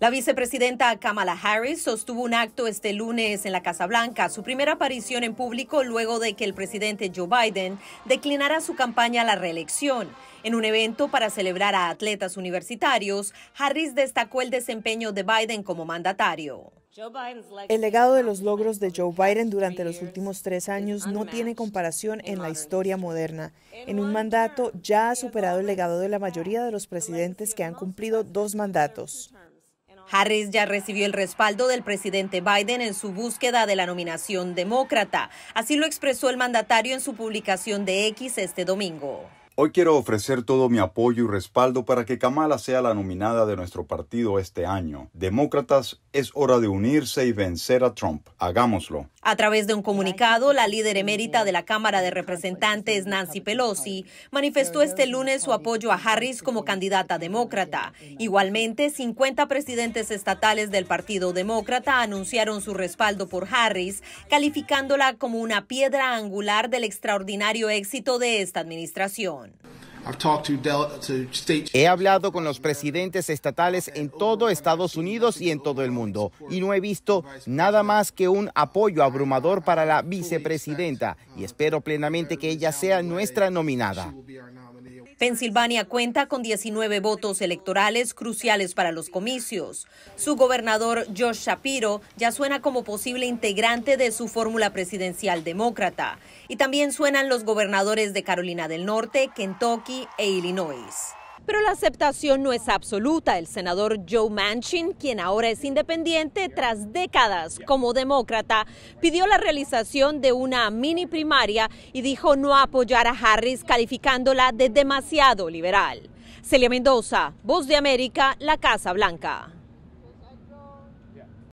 La vicepresidenta Kamala Harris sostuvo un acto este lunes en la Casa Blanca, su primera aparición en público luego de que el presidente Joe Biden declinara su campaña a la reelección. En un evento para celebrar a atletas universitarios, Harris destacó el desempeño de Biden como mandatario. El legado de los logros de Joe Biden durante los últimos tres años no tiene comparación en la historia moderna. En un mandato ya ha superado el legado de la mayoría de los presidentes que han cumplido dos mandatos. Harris ya recibió el respaldo del presidente Biden en su búsqueda de la nominación demócrata. Así lo expresó el mandatario en su publicación de X este domingo. Hoy quiero ofrecer todo mi apoyo y respaldo para que Kamala sea la nominada de nuestro partido este año. Demócratas, es hora de unirse y vencer a Trump. Hagámoslo. A través de un comunicado, la líder emérita de la Cámara de Representantes, Nancy Pelosi, manifestó este lunes su apoyo a Harris como candidata demócrata. Igualmente, 50 presidentes estatales del Partido Demócrata anunciaron su respaldo por Harris, calificándola como una piedra angular del extraordinario éxito de esta administración. He hablado con los presidentes estatales en todo Estados Unidos y en todo el mundo y no he visto nada más que un apoyo abrumador para la vicepresidenta y espero plenamente que ella sea nuestra nominada. Pensilvania cuenta con 19 votos electorales cruciales para los comicios. Su gobernador Josh Shapiro ya suena como posible integrante de su fórmula presidencial demócrata. Y también suenan los gobernadores de Carolina del Norte, Kentucky e Illinois. Pero la aceptación no es absoluta. El senador Joe Manchin, quien ahora es independiente tras décadas como demócrata, pidió la realización de una mini primaria y dijo no apoyar a Harris calificándola de demasiado liberal. Celia Mendoza, Voz de América, La Casa Blanca.